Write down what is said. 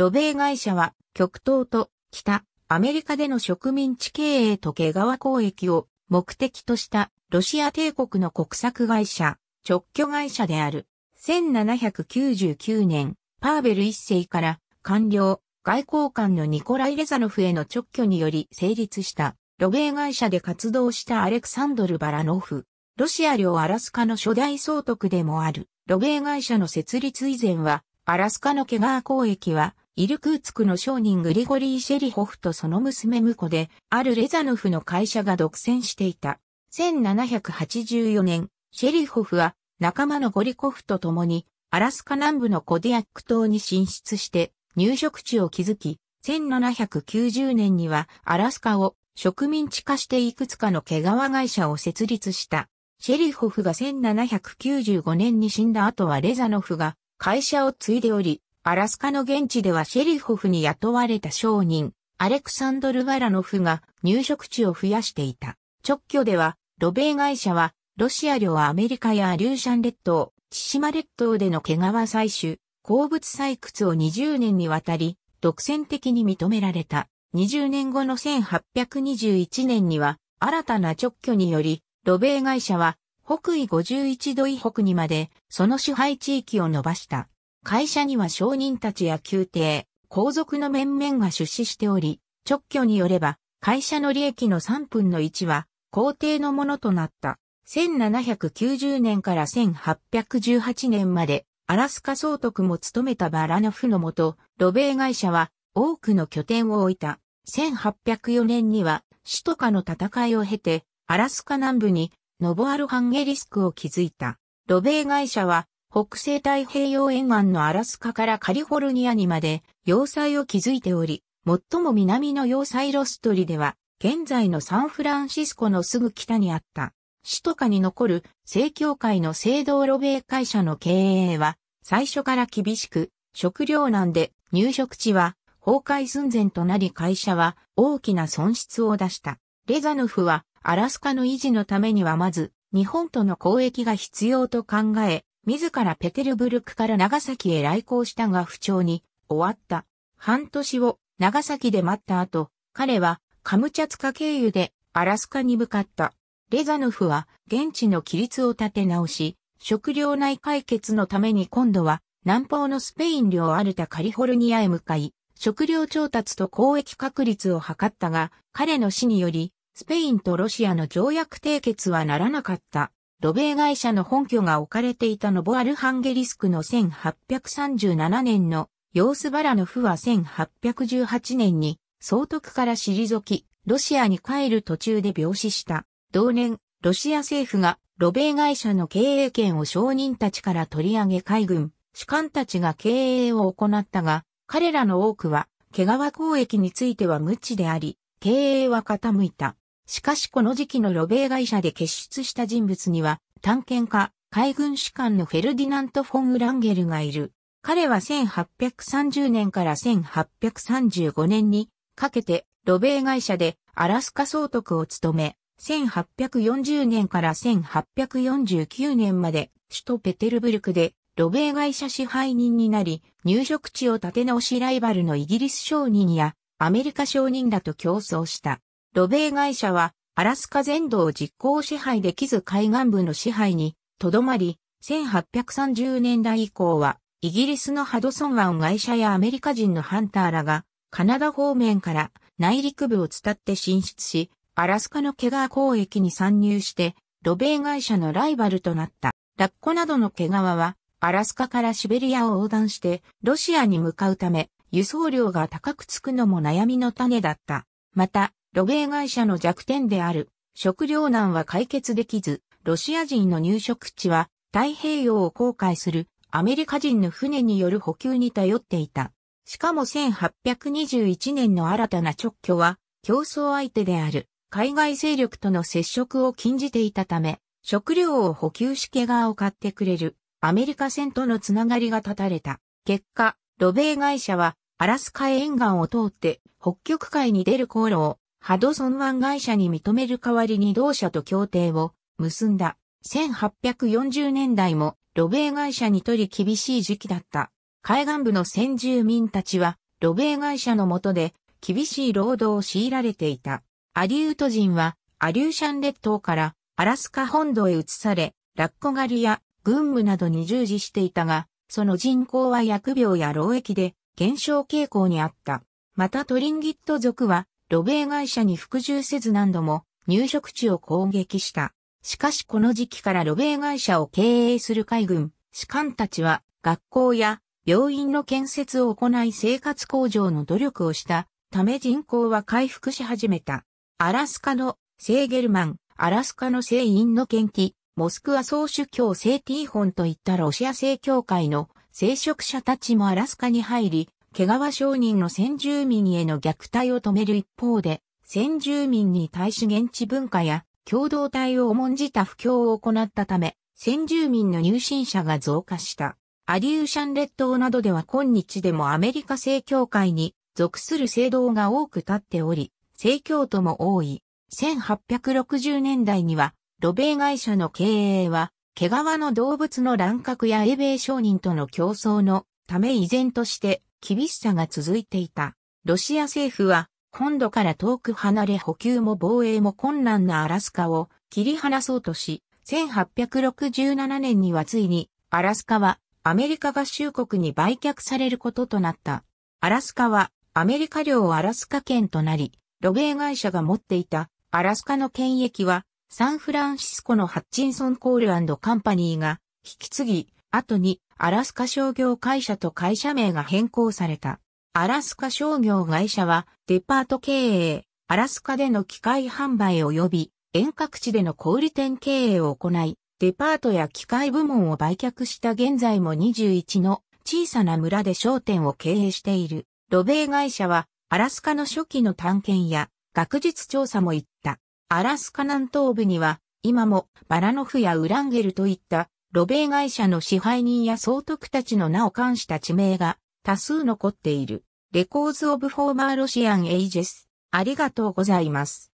ロベー会社は極東と北アメリカでの植民地経営と毛川交易を目的としたロシア帝国の国策会社、直居会社である。1799年、パーベル一世から官僚、外交官のニコライ・レザノフへの直居により成立した、ロベー会社で活動したアレクサンドル・バラノフ。ロシア領アラスカの初代総督でもある、ロベー会社の設立以前は、アラスカの毛川交易は、イルクーツクの商人グリゴリー・シェリホフとその娘婿で、あるレザノフの会社が独占していた。1784年、シェリホフは仲間のゴリコフと共に、アラスカ南部のコディアック島に進出して入植地を築き、1790年にはアラスカを植民地化していくつかの毛皮会社を設立した。シェリホフが1795年に死んだ後はレザノフが会社を継いでおり、アラスカの現地ではシェリホフに雇われた商人、アレクサンドル・ワラノフが入植地を増やしていた。直居では、ロベイ会社は、ロシア領アメリカやアリューシャン列島、千島列島での毛皮採取、鉱物採掘を20年にわたり、独占的に認められた。20年後の1821年には、新たな直居により、ロベイ会社は、北緯51度以北にまで、その支配地域を伸ばした。会社には商人たちや宮廷、皇族の面々が出資しており、直挙によれば、会社の利益の3分の1は、皇帝のものとなった。1790年から1818年まで、アラスカ総督も務めたバラノフのもと、ロベー会社は多くの拠点を置いた。1804年には、首都下の戦いを経て、アラスカ南部に、ノボアルハンゲリスクを築いた。ロベー会社は、北西太平洋沿岸のアラスカからカリフォルニアにまで要塞を築いており、最も南の要塞ロストリでは、現在のサンフランシスコのすぐ北にあった、首都下に残る正教会の聖堂路米会社の経営は、最初から厳しく、食糧難で入植地は崩壊寸前となり会社は大きな損失を出した。レザノフはアラスカの維持のためにはまず日本との交易が必要と考え、自らペテルブルクから長崎へ来航したが不調に終わった。半年を長崎で待った後、彼はカムチャツカ経由でアラスカに向かった。レザノフは現地の規律を立て直し、食糧内解決のために今度は南方のスペイン領アルタカリフォルニアへ向かい、食料調達と交易確率を図ったが、彼の死により、スペインとロシアの条約締結はならなかった。ロベー会社の本拠が置かれていたノボアルハンゲリスクの1837年のヨースバラの府は1818年に総督から退き、ロシアに帰る途中で病死した。同年、ロシア政府がロベー会社の経営権を商人たちから取り上げ海軍、主幹たちが経営を行ったが、彼らの多くは、毛皮交易については無知であり、経営は傾いた。しかしこの時期のロベー会社で結出した人物には、探検家、海軍士官のフェルディナント・フォン・ウランゲルがいる。彼は1830年から1835年にかけて、ロベー会社でアラスカ総督を務め、1840年から1849年まで首都ペテルブルクでロベー会社支配人になり、入植地を立て直しライバルのイギリス商人やアメリカ商人らと競争した。ロベイ会社は、アラスカ全土を実行支配できず海岸部の支配に、とどまり、1830年代以降は、イギリスのハドソン湾会社やアメリカ人のハンターらが、カナダ方面から内陸部を伝って進出し、アラスカのケガー交易に参入して、ロベイ会社のライバルとなった。ラッコなどの毛皮は、アラスカからシベリアを横断して、ロシアに向かうため、輸送量が高くつくのも悩みの種だった。また、ロベー会社の弱点である食糧難は解決できず、ロシア人の入植地は太平洋を航海するアメリカ人の船による補給に頼っていた。しかも1821年の新たな直挙は競争相手である海外勢力との接触を禁じていたため、食料を補給し毛皮を買ってくれるアメリカ船とのつながりが断たれた。結果、ロベー会社はアラスカ沿岸を通って北極海に出る航路をハドソン湾会社に認める代わりに同社と協定を結んだ。1840年代も、ロベー会社にとり厳しい時期だった。海岸部の先住民たちは、ロベー会社の下で、厳しい労働を強いられていた。アリュート人は、アリューシャン列島から、アラスカ本土へ移され、ラッコ狩りや軍務などに従事していたが、その人口は疫病や労役で減少傾向にあった。またトリンギット族はロベー会社に服従せず何度も入植地を攻撃した。しかしこの時期からロベー会社を経営する海軍、士官たちは学校や病院の建設を行い生活向上の努力をしたため人口は回復し始めた。アラスカの聖ゲルマン、アラスカの聖院の献金、モスクワ総主教聖ティーホンといったロシア正教会の聖職者たちもアラスカに入り、毛川商人の先住民への虐待を止める一方で、先住民に対し現地文化や共同体を重んじた布教を行ったため、先住民の入信者が増加した。アリューシャン列島などでは今日でもアメリカ正教会に属する聖堂が多く立っており、正教徒も多い。1860年代には、ロベイ会社の経営は、毛皮の動物の乱獲や英米商人との競争のため依然として厳しさが続いていた。ロシア政府は、本土から遠く離れ補給も防衛も困難なアラスカを切り離そうとし、1867年にはついに、アラスカはアメリカ合衆国に売却されることとなった。アラスカはアメリカ領アラスカ県となり、ロベー会社が持っていたアラスカの権益はサンフランシスコのハッチンソンコールカンパニーが引き継ぎ、後にアラスカ商業会社と会社名が変更された。アラスカ商業会社はデパート経営、アラスカでの機械販売及び遠隔地での小売店経営を行い、デパートや機械部門を売却した現在も21の小さな村で商店を経営している。ロベイ会社はアラスカの初期の探検や学術調査も行った。アラスカ南東部には今もバラノフやウランゲルといったロベイ会社の支配人や総督たちの名を冠した地名が多数残っている。レコーズ・オブ・フォーマー・ロシアン・エイジェス。ありがとうございます。